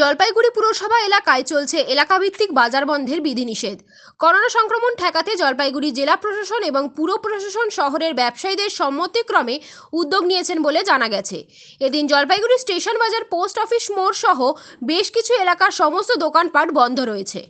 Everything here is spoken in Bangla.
জলপাইগুড়ি পুরসভা এলাকায় চলছে এলাকাভিত্তিক বাজার বন্ধের বিধিনিষেধ করোনা সংক্রমণ ঠেকাতে জলপাইগুড়ি জেলা প্রশাসন এবং পুর প্রশাসন শহরের ব্যবসায়ীদের সম্মতিক্রমে উদ্যোগ নিয়েছেন বলে জানা গেছে এদিন জলপাইগুড়ি স্টেশন বাজার পোস্ট অফিস মোড় সহ বেশ কিছু এলাকার সমস্ত দোকানপাট বন্ধ রয়েছে